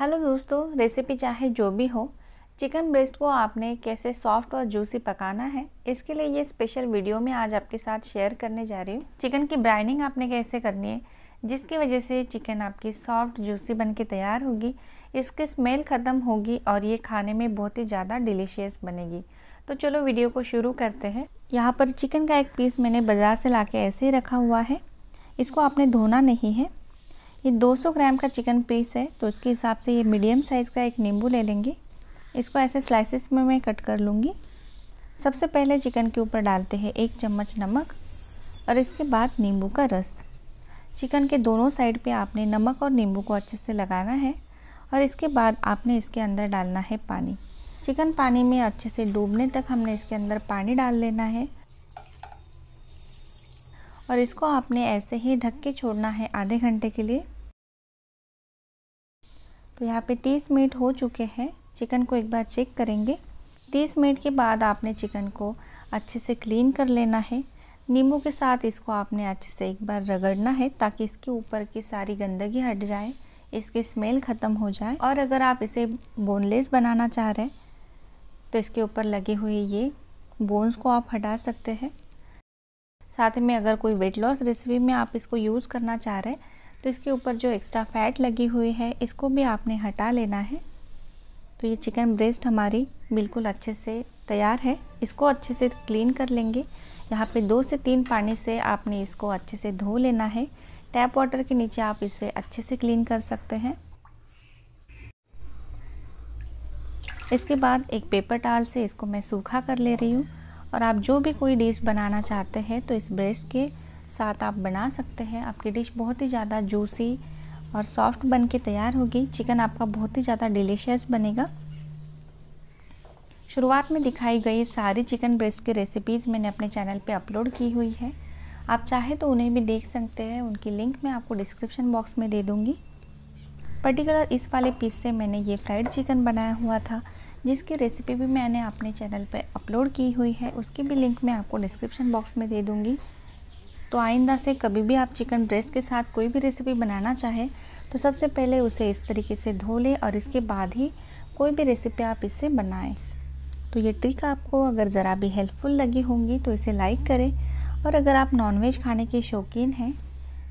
hello दोस्तों recipe चाहे जो भी हो चिकन ब्रेस्ट को आपने कैसे सॉफ्ट और जूसी पकाना है इसके लिए ये स्पेशल वीडियो में आज आपके साथ शेयर करने जा रही हूँ चिकन की ब्राइनिंग आपने कैसे करनी है जिसकी वजह से चिकन आपकी सॉफ्ट जूसी बन के तैयार होगी इसकी स्मेल ख़त्म होगी और ये खाने में बहुत ही ज़्यादा डिलीशियस बनेगी तो चलो वीडियो को शुरू करते हैं यहाँ पर चिकन का एक पीस मैंने बाज़ार से ला ऐसे ही रखा हुआ है इसको आपने धोना नहीं है ये 200 ग्राम का चिकन पीस है तो उसके हिसाब से ये मीडियम साइज़ का एक नींबू ले लेंगे इसको ऐसे स्लाइसिस में मैं कट कर लूँगी सबसे पहले चिकन के ऊपर डालते हैं एक चम्मच नमक और इसके बाद नींबू का रस चिकन के दोनों साइड पे आपने नमक और नींबू को अच्छे से लगाना है और इसके बाद आपने इसके अंदर डालना है पानी चिकन पानी में अच्छे से डूबने तक हमने इसके अंदर पानी डाल लेना है और इसको आपने ऐसे ही ढक के छोड़ना है आधे घंटे के लिए तो यहाँ पे तीस मिनट हो चुके हैं चिकन को एक बार चेक करेंगे तीस मिनट के बाद आपने चिकन को अच्छे से क्लीन कर लेना है नींबू के साथ इसको आपने अच्छे से एक बार रगड़ना है ताकि इसके ऊपर की सारी गंदगी हट जाए इसकी स्मेल ख़त्म हो जाए और अगर आप इसे बोनलेस बनाना चाह रहे हैं तो इसके ऊपर लगे हुए ये बोन्स को आप हटा सकते हैं साथ में अगर कोई वेट लॉस रेसिपी में आप इसको यूज़ करना चाह रहे हैं तो इसके ऊपर जो एक्स्ट्रा फैट लगी हुई है इसको भी आपने हटा लेना है तो ये चिकन ब्रेस्ट हमारी बिल्कुल अच्छे से तैयार है इसको अच्छे से क्लीन कर लेंगे यहाँ पे दो से तीन पानी से आपने इसको अच्छे से धो लेना है टैप वाटर के नीचे आप इसे अच्छे से क्लीन कर सकते हैं इसके बाद एक पेपर टाल से इसको मैं सूखा कर ले रही हूँ और आप जो भी कोई डिश बनाना चाहते हैं तो इस ब्रेस्ट के साथ आप बना सकते हैं आपकी डिश बहुत ही ज़्यादा जूसी और सॉफ्ट बन के तैयार होगी चिकन आपका बहुत ही ज़्यादा डिलीशियस बनेगा शुरुआत में दिखाई गई सारी चिकन ब्रेस्ट की रेसिपीज़ मैंने अपने चैनल पे अपलोड की हुई है आप चाहे तो उन्हें भी देख सकते हैं उनकी लिंक मैं आपको डिस्क्रिप्शन बॉक्स में दे दूँगी पर्टिकुलर इस वाले पीस से मैंने ये फ्राइड चिकन बनाया हुआ था जिसकी रेसिपी भी मैंने अपने चैनल पर अपलोड की हुई है उसकी भी लिंक मैं आपको डिस्क्रिप्शन बॉक्स में दे दूँगी तो आइंदा से कभी भी आप चिकन ब्रेस्ट के साथ कोई भी रेसिपी बनाना चाहें तो सबसे पहले उसे इस तरीके से धो लें और इसके बाद ही कोई भी रेसिपी आप इससे बनाएं तो ये ट्रिक आपको अगर ज़रा भी हेल्पफुल लगी होंगी तो इसे लाइक करें और अगर आप नॉनवेज खाने के शौकीन हैं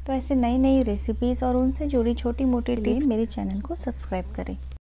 तो ऐसे नई नई रेसिपीज़ और उनसे जुड़ी छोटी मोटी टिप्स मेरे चैनल को सब्सक्राइब करें